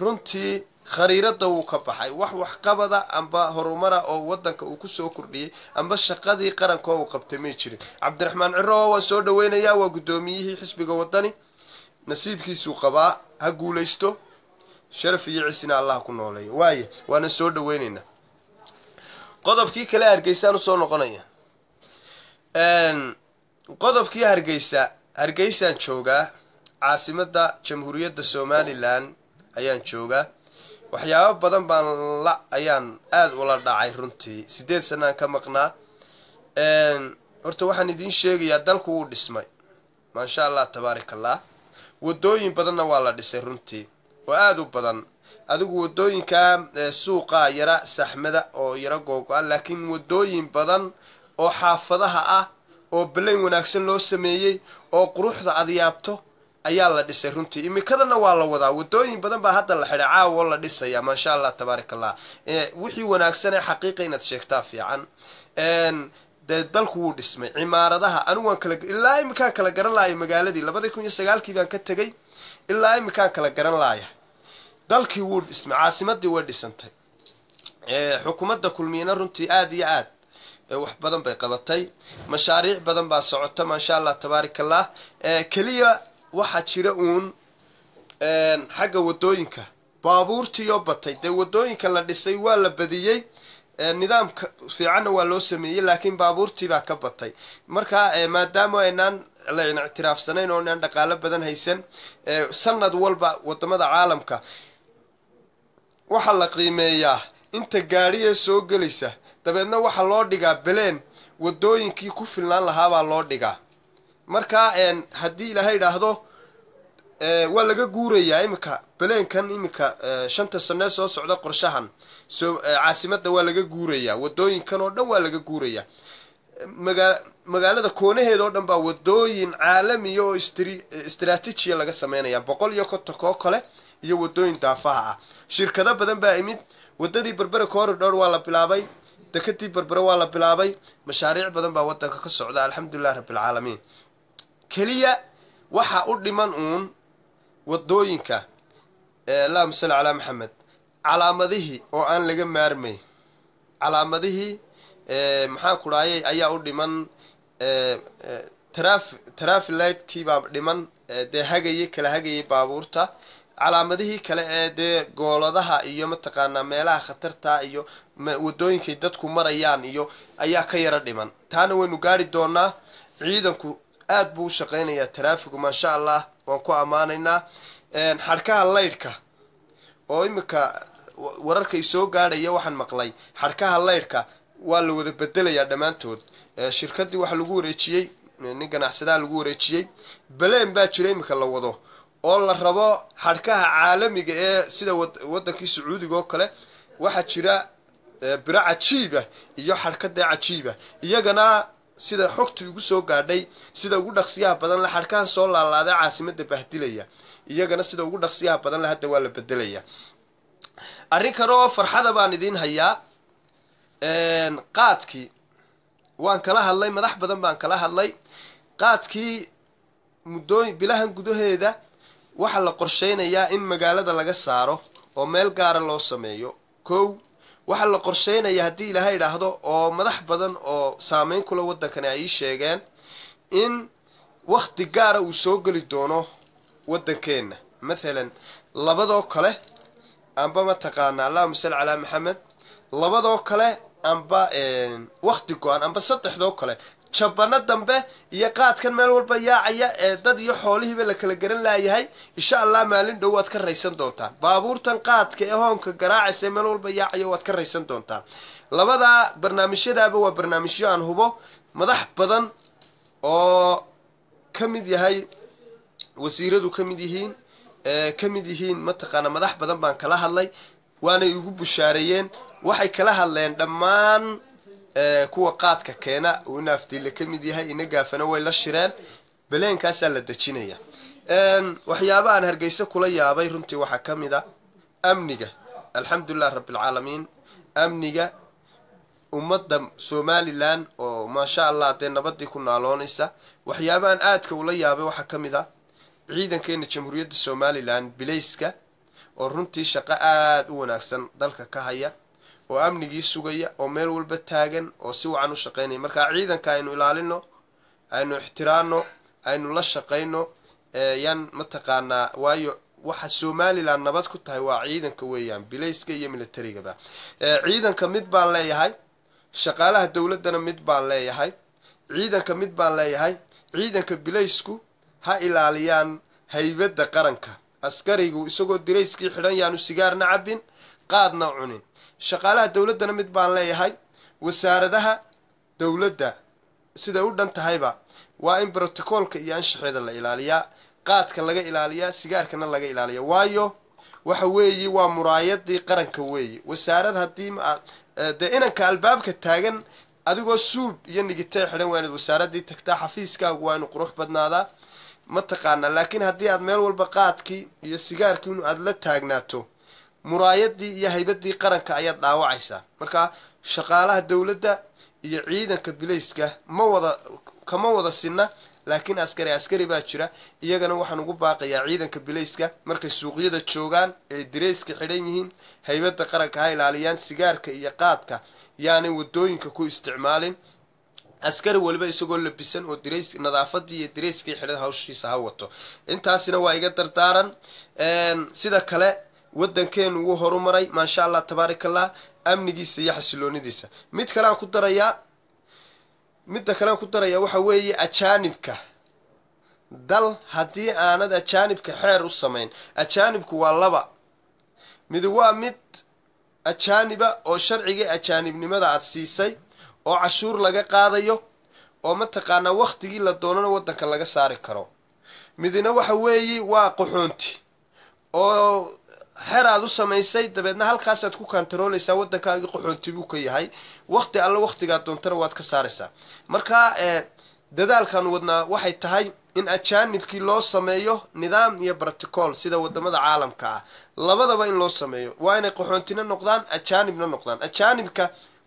A: runtii khariiradda wuu ka baxay wax waxqabada amba horumara oo wadanka uu kusoo kordhiyey amba shaqadii qarankoo uu qabtay may jirin cabdiraxmaan ciro waa soo dhaweynayaa waa guddoomiyihii xisbiga wadani nasiibkiisuu qabaa ha guulaysto sharaf iyo cisina allah ku nooleeyo waaye waana soo dhaweynaynaa qodobkii kale hargeysaan usoo noqonaya qodobkii hargeysa hargeysaan joogaa caasimada jamhuuriyadda somalilan ayaan joogaa waxyaabo badan baan la ayaan aada ula dhacay runtii sideed sanaan ka maqnaa horta waxaan idiin sheegayaa dalku wuu dhismay maasha allah tabaarik allah wadooyin badanna waa la dhisay runtii oo aada u badan adigu wadooyinka eh, suuqa yara saxmada oo yaro googo-an laakiin wadooyin badan oo xaafadaha ah oo balayn wanaagsan loo sameeyey oo quruxda ad yaabto ayaa la dhisay runtii iminkadana waa la wadaa wadooyin badan baa hadda la xidha caawo la dhisaya maasha allah tabaarak allah eh, wixii wanaagsan xaqiiqa inaad sheegtaa fiican dee dalku wuu dhismay cimaaradaha aniguan kala ilaa imikaan kala garan laaya magaaladii labadii kun iyo sagaalkii baan ka tegey ilaa imikaan kala garan laaya dalkii wuu dhismay caasimadii way dhisantay xukuumadda kulmiyana runtii aad iyo aad wax badan bay qabatay mashaariic badan baa socota maasha allah tabaarika allah keliya waxaa jira uun xagga wadooyinka baabuurtiioo batay dee wadooyinka la dhisay waa la badiyey nidaamka fiicanna waa loo sameeyey laakiin baabuurtiibaa ka batay marka maadaama aynaan layn ictiraafsanayn oonaan dhaqaalo badan haysan sanad walba wadamada caalamka waxaa la qiimeeyaa inta gaadhiyee soo gelaysa dabeedna waxaa loo dhigaa beleen waddooyinkii ku filnaan lahaabaa loo dhigaa markaa haddii ilaahay idhaahdo waa laga guurayaa iminka beleenkan iminka shanta sanee soo socda qorshahan soo caasimadda waa laga guurayaa waddooyinkan oo dhan waa laga guurayaa magaalada koonaheeda oo dhan baa waddooyin caalamiya oo istr laga sameynaya boqol iyo kontonka oo kale iyo wadooyin daafaha ah shirkado badan baa imid wadadii berbere koridhor waa la bilaabay dekadii berbere waa la bilaabay mashaariic badan baa wadanka ka socda alxamdulilahi rabbilcaalamiin keliya waxaa u dhiman uun wadooyinka allahuma salli calaa maxamed calaamadihii oo aan laga maarmayn calaamadihii maxaan ku ayaa u dhiman traf trafilightkii baa dhiman dee hagayay kala hagayay baabuurta calaamadihii kale ee dee gooladaha iyo mataqaanaa meelaha khatarta iyo wadooyinkay dadku marayaan iyo ayaa ka yara dhiman taana waynu gaari doonaa ciidanku aad buu u shaqaynayaa taraafigu maasha allah waan ku ammaanaynaa xadhkaha laydhka oo iminka wararkay soo gaadhaya waxaan maqlay xadhkaha laydhka waa la wada bedelayaa dhammaantood shirkaddii waxaa lagu wareejiyey nin ganacsadaha lagu wareejiyey baleen baa jira iminka la wado oo la rabo harkaha caalamiga ee sida wadankii sacuudiga oo kale waxaa jira eh, biro cajiiba iyo xarkada cajiiba iyagana sida xogta igu soo gaadhay sida ugu dhaqsiyaha badan la xarkahan soo laalaada caasimada bahdilaya iyagana sida ugu dhaqsiyaha badanle hadda waa la bedelaya arrin kale oo farxada baan idiin hayaa qaadkii waan kala hadlay madax badan baan kala hadlay qaadkii muddooyin bilahan gudaheeda waxaa la qorsheynayaa in magaalada laga saaro oo meel gaara loo sameeyo kow waxaa la qorshaynayaa haddii ilaahay idhaahdo oo madax badan oo saameyn kula waddankani ay ii sheegeen in wakhti gaara uu soo geli doono waddankeenna mathalan labadoo kale amba mataqaanaa allahuma salli calaa maxamed labadoo kale amba wakhti go-an amba saddexdoo kale jabano dambe iyo qaadkan meel walba yaacaya ee dad iyo xoolihiiba la kala garan laayahay insha allah maalin dhow waad ka raysan doontaan baabuurtan qaadka ee hoonka garaacaysa meel walba yaacaya waad ka raysan doontaan labadaa barnaamijyadaaba waa barnaamijyo aan hubo madax badan oo ka mid yahay wasiiradu ka mid yihiin ka mid yihiin mataqaanaa madax badan baan kala hadlay waanay igu bushaareeyeen waxay kala hadleen dhammaan kuwa qaadka keena uu naafdiile ka mid yahay ina gaafana way la shireen baleenkaasaa la dejinaya waxyaabaaan hargeysa kula yaabay runtii waxaa ka mid a amniga alxamdulilah rabbilcaalamiin amniga ummadda somalilan oo maasha allah dee nabadii ku naaloonaysa waxyaabaaan aadka ula yaabay waxaa ka mid a ciidankeena jamhuuriyadda somalilan bilayska oo runtii shaqo aada u wanaagsan dalka ka haya oo amnigii sugaya oo meel walba taagan oo si wacan u shaqaynaya marka ciidanka aynu ilaalino aynu ixtiraano aynu la shaqayno yan mataqaanaa waayo waxa somalilan nabad ku tahay waa ciidanka weeyaan bilayska iyo militarigaba ciidanka mid baan leeyahay shaqaalaha dowladdana mid baan leeyahay ciidanka mid baan leeyahay ciidanka bilaysku ha ilaaliyaan haybadda qaranka askarigu isagoo dirayskii xidhan yaanu sigaarna cabbin qaadna cunin shaqaalaha dowladdana mid baan leeyahay wasaaradaha dowladda siday u dhan tahayba waa in brotokoolka iyo anshaxeeda la ilaaliyaa qaadka laga ilaaliyaa sigaarkana laga ilaaliya waayo waxa weeye waa muraayadii qaranka weeye wasaarad haddii dee inanka albaabka taagan adigoo suud iyo nigitay xidhan waa inaad wasaaradii tagtaa xafiiskaagu waa inu qurux badnaadaa ma taqaanaa laakiin haddii aad meel walba qaadkii iyo sigaarkiinu aad la taagnaato muraayadii iyo haybadii qaranka ayaad dhaawacaysaa marka shaqaalaha dowladda iyo ciidanka bilayska ma wada kama wada sinna laakiin askari askari baa jira iyagana waxaan ugu baaqayaa ciidanka bilayska markay suuqyada joogaan ee dirayska xidhan yihiin haybadda qaranka ha ilaaliyaan sigaarka iyo qaadka yaanay wadooyinka ku isticmaalin askari waliba isagoo labisan oo dirays nadaafadii iyo dirayskii xidhan hawshiisa ha wato intaasina waa iga dardaaran sida kale waddankeenu wuu horumaray maasha allah tabaarak amnigiisa iyo xasiloonidiisa mid kalean ku darayaa midda kalean ku darayaa waxa weeye ajaanibka dal haddii aanad ajaanibka xeer u samayn ajaanibku waa laba mid waa mid ajaaniba oo sharciga ajaanibnimada aad siisay oo cashuur laga qaadayo oo mataqaanaa wakhtigii la doonana waddanka laga saari karo midina waxa weeye waa qaxoonti oo xer aad u samaysay dabeedna halkaasaad ku kantaroolaysaa waddankaagii qaxoontibuu ka yahay waqti alla waktigaad doontana waad ka saaraysaa marka eh, dadaalkan wadnaa waxay tahay in ajaanibkii loo sameeyo nidaam iyo broticool sida wadamada caalamka ah labadaba in loo sameeyo waa inay qaxoontina noqdaan ajaanibna noqdaan ajaanibka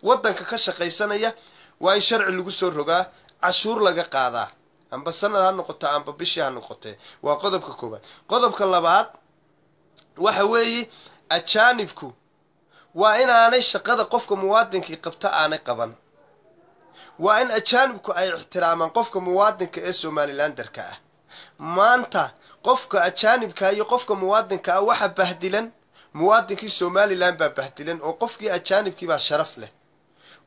A: wadanka ka shaqaysanaya waa in sharci lagu soo rogaa cashuur laga qaadaa amba sanad ha noqota amba bishii ha noqotee waa qodobka koobaad qodobka labaad waxa weeye ajaanibku waa inaanay shaqada qofka muwaadinkii qabta aanay qaban waa in ajaanibku ay ixtiraamaan qofka muwaadinka ee somalilandarka ah maanta qofka ajaanibka ah iyo qofka muwaadinka ah waxa bahdilan muwaadinkii somalilan baa bahdilan oo qofkii ajaanibkii baa sharaf leh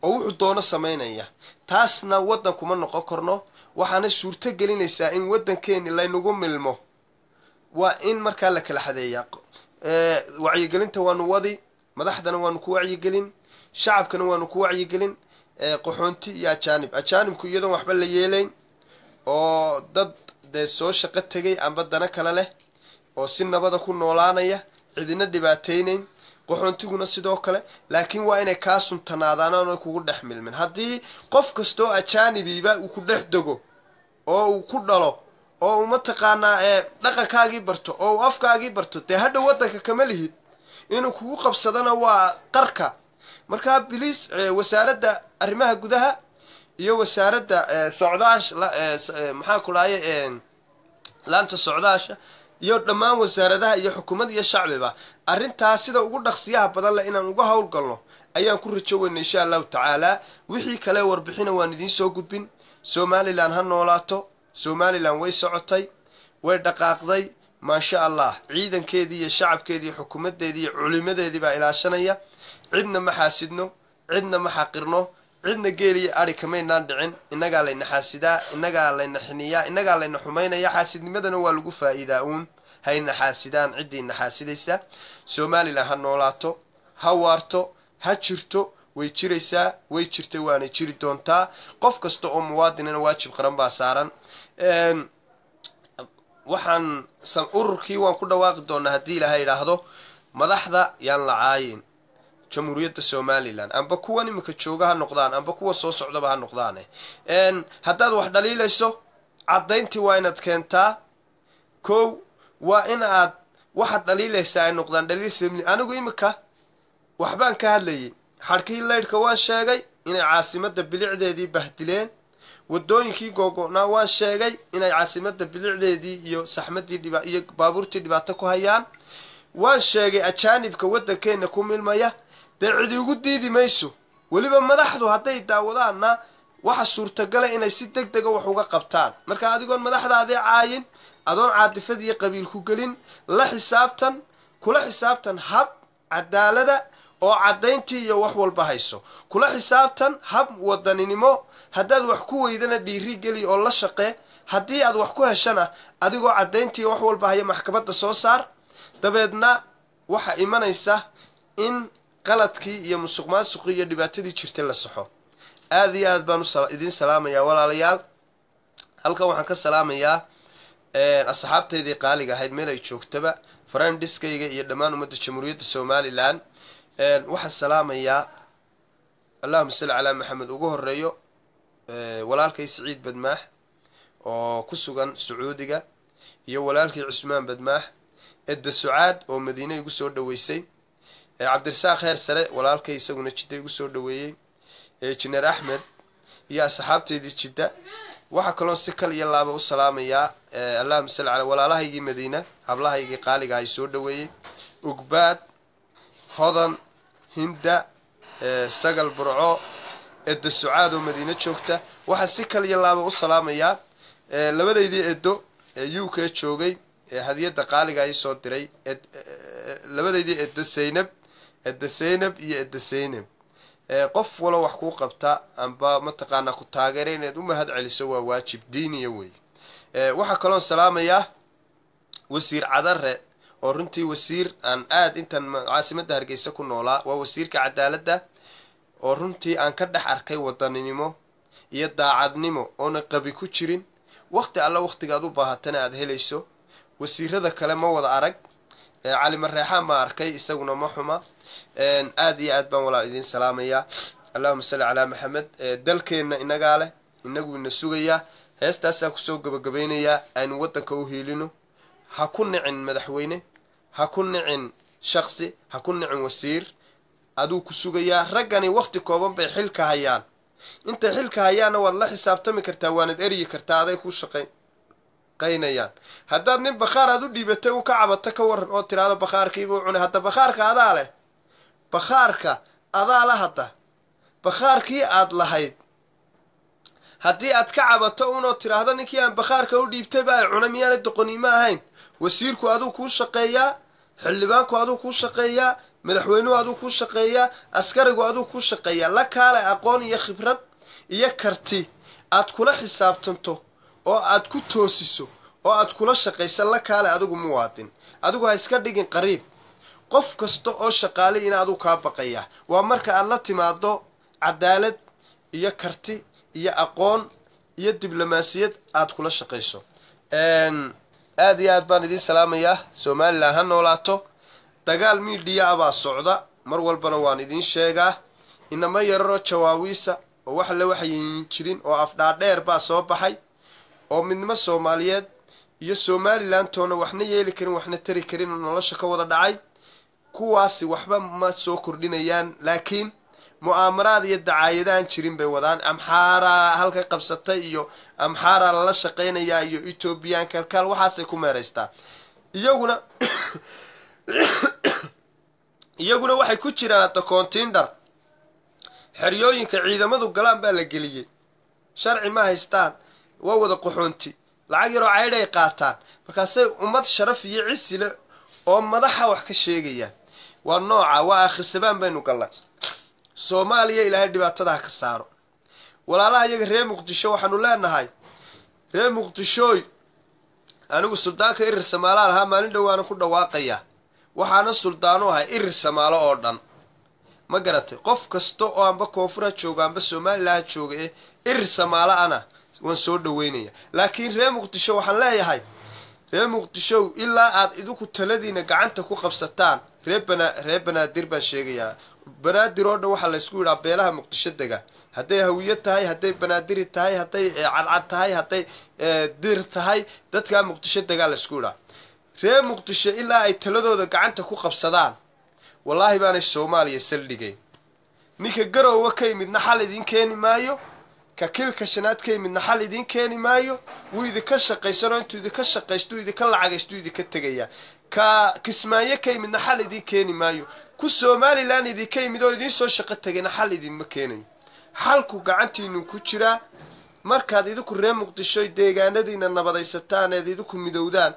A: oo wuxuu doono samaynaya taasna waddan kuma noqon karno waxaana suurto gelinaysaa in waddankeenni laynagu milmo waa in markaa la kala xadeeyaa Eh, wacyigelinta waanu wadi madaxdana waanu ku wacyigelin shacabkana waanu ku wacyigelin eh, qaxoonti iyo ajaanib ajaanibku iyadoon waxba la yeelayn oo dad dee soo shaqo tegay amba dana kale leh oo si nabada ku noolaanaya cidina dhibaataynayn qaxoontiguna sidoo kale laakiin waa inay kaa suntanaadaan oona kugu dhex milmin haddii qof kastoo ajaanibiba uu ku dhex dego oo uu ku dhalo oo u mataqaanaa ee dhaqankaagii barto oo uu afkaagii barto dee hadha waddanka kama lihid inuu kugu qabsadana waa qarka markaa biliis wasaaradda arrimaha gudaha iyo wasaaradda socdaash maxaan ku laanta socdaasha iyo dhammaan wasaaradaha iyo xukuumad iyo shacbiba arrintaas sida ugu dhaqsiyaha badan leh inaan uga howl galno ayaan ku rajo weyna insha allahu tacaalaa wixii kale warbixina waan idiin soo gudbin somalilan ha noolaato somalilan way socotay way dhaqaaqday maasha allah ciidankeedii iyo shacabkeediiyo xukuumaddeedii iyo culimadeedii baa ilaashanaya cidna ma xaasidno cidna ma xaqirno cidna geeliyo ari kamaynaan dhicin innagaa layna xaasidaa innagaa layna xiniyaa innagaa layna xumaynaya xaasidnimadana waa lagu faa'iidaa uun hayna xaasidaan ciddiina xaasidaysa somalilan ha noolaato ha waarto ha jirto way jiraysaa way jirtay waana jiri doontaa qof kasta oo muwaadinana waajib qaran baa saaran Ehm, waxaan ururkii waan ku dhawaaqi doonaa haddii ilaahay idhaahdo madaxda yaan lacaayin jamhuuriyadda somalilan amba kuwan imika jooga ha noqdaan amba kuwa soo socdaba ha noqdaane ehm, haddaad wax dhaliilayso caddayntii waa inaad keentaa kow waa in aad waxaad dhaliilaysaa ay noqdaan dhaliil simli anigu iminka waxbaan ka hadlayay xadhkii laydhka waan sheegay inay caasimadda bilicdeedii bahdileen wadooyinkii googo'naa waan sheegay inay caasimada bilicdeedii iyo saxmadii iyo baabuurtii dhibaato ku hayaan waan sheegay ajaanibka waddankeenna ku milmaya dee cidi ugu diidi mayso weliba madaxdu hadday daawadaanna waxa suurtagala inay si deg dega ah wax uga qabtaan marka adigoon madaxdaadii caayin adoon caadifadiiyo qabiil ku gelin la xisaabtan kula xisaabtan hab cadaalada oo caddayntii iyo wax walba hayso kula xisaabtan hab wadaninimo haddaad wax ku weydana dhiiri geli oo la shaqee haddii aad wax ku heshana adigoo caddayntii wax walba haya maxkamadda soo saar dabeedna waxaa imanaysa in qaladkii iyo musuqmaasuqii iyo dhibaatadii jirtay la saxo aad iyo aad baan idiin salaamayaa walaalayaal halkan waxaan ka salaamayaa asxaabtaydii qaaliga ahayd meel ay joogtaba farandiskayga iyo dhammaan ummadda jamhuuriyadda somalilan waxaan salaamayaa allahuma salli calaa maxamed ugu horeeyo Eh, walaalkay siciid badmaax oo ku sugan sacuudiga iyo walaalkii cusmaan badmaax edda sucaad oo madiine igu soo dhoweysay eh, cabdirasaaq heer sare walaalkay isaguna jidda igu soo dhoweeyey eh, jineer axmed iyo asxaabteydii jidda waxaa kaloo si kal iyo laaba u salaamayaa allahuma salli cala walaalahaygii madiina hablahaygii qaaliga ay soo dhoweeyey ugbaad hodan hinda sagal burco sucaad oo madiino joogta waxaan si kaliya laaba u salaamayaa labadaydii eeddo ee u k joogay ee hadiyadda qaaliga ii soo diray labadaydii eeddo saynab eedda saynab iyo eedda saynab qof walo wax kuu qabta amba mataqaanaa ku taageera inaad u mahad celiso waa waajib diiniya wey waxaa kaloon salaamayaa wasiir cadare oo runtii wasiir aan aada intan caasimadda hargeysa ku noolaa waa wasiirka cadaaladda oo runtii aan ka dhex arkay wadaninimo iyo daacadnimo oona qabi ku jirin wakhti alla wakhtigaad u baahatana aada helayso wasiirada kale ma wada arag cali mareexaan baan arkay isaguna ma xuma aada iyo aad baan walaal idiin salaamayaa allahuma salli calaa maxamed dalkeenna inagaa leh inagu ina sugayaa heestaasaan kusoo gebagabaynayaa aynu waddanka u hiilino ha ku nicin madaxweyne ha ku nicin shaqsi ha ku nicin wasiir aduu ku sugayaa raggani wakhti kooban bay xilka hayaan intay xilka hayaanna waad la xisaabtami kartaa waanad eryi kartaa aday ku shaqaynayaan haddaad nin bakhaar aad u dhiibatay uu ka cabato ka waran oo tidhaahdo bakhaarkiibuu cunay hadda bakhaarka adaa leh bakhaarka adaa la hadda bakhaarkii aad lahayd haddii aad ka cabato unoo tidhaahdo ninkii aan bakhaarka u dhiibtay baa ay cunay miyaanay doqonimo ahayn wasiirku aduu kuu shaqeeyaa xildhibaanku aduu kuu shaqeeyaa madaxweynuhu aduu kuu shaqeeyaa askarigu aduu kuu shaqeeyaa la kaale aqoon iyo khibrad iyo karti aad kula xisaabtanto oo aad ku toosiso oo aad kula shaqaysan la kaale adigu muwaadin adigu ha iska dhigin qariib qof kasta oo shaqaale ina aduu kaa baqayaa waa marka aad la timaado cadaalad iyo karti iyo aqoon iyo diblomaasiyad aad kula shaqayso aada iyo aad baan idiin salaamayaa somalilan ha noolaato dagaal miidhiya abaa socda mar walbana waan idiin sheegaa inama yararo jawaawiisa oo wax la waxyeyin jirin oo afdhaadheer baa soo baxay oo midnimo soomaaliyeed iyo somalilantoona waxna yeeli karin waxna tari karin oo nolosha ka wada dhacay kuwaasi waxba ma soo kordhinayaan laakiin mu'aamaraad iyo dacaayadaan jirin bay wadaan amxaaraa halka qabsatay iyo amxaaraa lala shaqaynayaa iyo ethoobiyaanka halkaal waxaasay ku meeraystaa iyaguna iyaguna waxay ku jiraan dokoontiindhar xeryooyinka ciidamadu galaan baa la geliyey sharci ma haystaan waa wada qaxoonti lacag yaroo caydhay qaataan markaasay ummad sharaf iyo cisile oo madaxa wax ka sheegayaan waa nooca waa akhrisabaan baynu galnay soomaaliya ilaahay dhibaatadaha ka saaro walaalaha iyaga reer muqdisho waxaanu leenahay reer muqdishooy anigu suldaanka irir samaalaan ahaa maalin dhowaanan ku dhawaaqayaa waxaana suldaanu u irir samaalo oo dhan ma garatay qof kasta oo anba koonfura jooga anba somalilaha jooga ee irir samaalo ana waan soo dhaweynaya laakiin ree muqdisho waxaan leeyahay ree muqdishow ilaa aad idinku taladiina gacanta ku qabsataan ree bana ree banaadir baan sheegayaa banaadir oo dhan waxaa laysku yidhaa beelaha muqdisho dega hadday hawiyo tahay hadday banaadiri tahay hadday eh, cadcad tahay hadday eh, dir tahay dadkaa muqdisho degaa laysku yidhaa reer muqdisho ilaa ay taladooda gacanta ku qabsadaan wallaahi baanay soomaaliya saldhigayn ninka garoowa ka yimidna xal idiin keeni maayo ka kilka shanaad ka yimidna xal idiin keeni maayo wuu idinka shaqaysanoo intuu idinka shaqaystuu idinka lacagaystuu idinka tegayaa ka kismaayo ka yimidna xal idiin keeni maayo ku somalilan idinka yimid oo soo shaqo tegayna xal idinma keenayo xalku gacantiinu ku jiraa markaad idinku reer muqdisho deegaanadiina nabadaysataan eed idinku midowdaan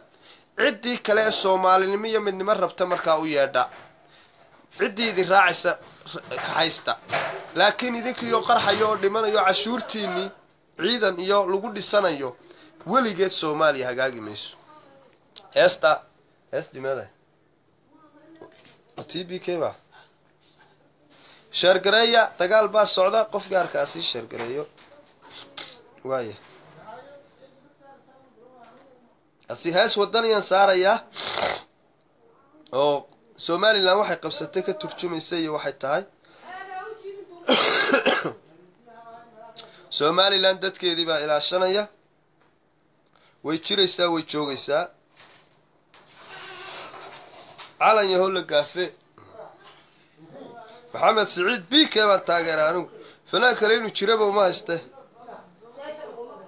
A: ciddii kale ee soomaalinimo iyo midnimo rabta markaa u yeedha ciddii idin raacaysa kahaysta laakiin idinkiioo qarxayo oo dhimanayo cashuurtiinnii ciidan iyo lagu dhisanayo weligeed soomaaliya hagaagi mayso heesta heestimed t b k ba sheergareeya dagaal baa socda qof gaarkaasi ah sheergareeyo waaya hees wadaniyaan saarayaa oo somalilan waxay qabsatay ka turjumaysa iyo waxay tahay somalilan dadkeedii baa ilaashanaya way jiraysaa way joogaysaa calan la gaafe maxamed siciid bike baan taageera anigu fanaan kale inuu jiraba uma hayste